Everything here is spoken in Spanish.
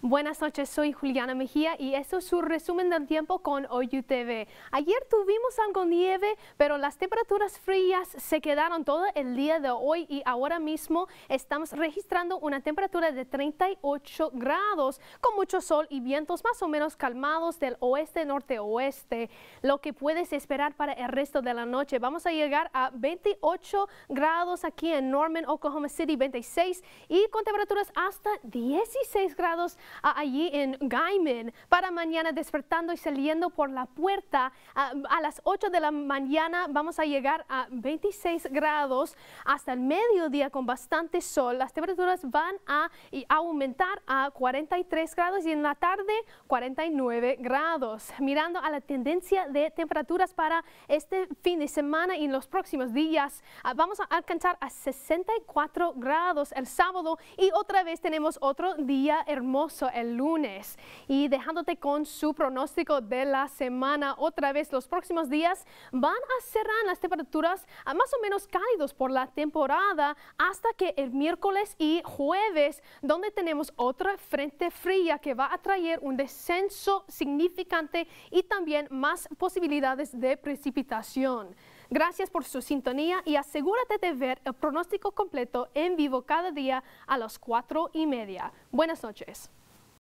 Buenas noches, soy Juliana Mejía y esto es su resumen del tiempo con OYU TV. Ayer tuvimos algo nieve, pero las temperaturas frías se quedaron todo el día de hoy y ahora mismo estamos registrando una temperatura de 38 grados con mucho sol y vientos más o menos calmados del oeste-norte-oeste. Lo que puedes esperar para el resto de la noche, vamos a llegar a 28 grados aquí en Norman, Oklahoma City, 26 y con temperaturas hasta 16 grados allí en Gaiman para mañana despertando y saliendo por la puerta. a las 8 de la mañana vamos a llegar a 26 grados hasta el mediodía con bastante sol. Las temperaturas van a aumentar a 43 grados y en la tarde 49 grados. Mirando a la tendencia de temperaturas para este fin de semana y en los próximos días, vamos a alcanzar a 64 grados el sábado y otra vez tenemos otro día hermoso el lunes y dejándote con su pronóstico de la semana. Otra vez, los próximos días van a cerrar las temperaturas a ah, más o menos cálidos por la temporada hasta que el miércoles y jueves, donde tenemos otra frente fría que va a traer un descenso significante y también más posibilidades de precipitación. Gracias por su sintonía y asegúrate de ver el pronóstico completo en vivo cada día a las cuatro y media. Buenas noches.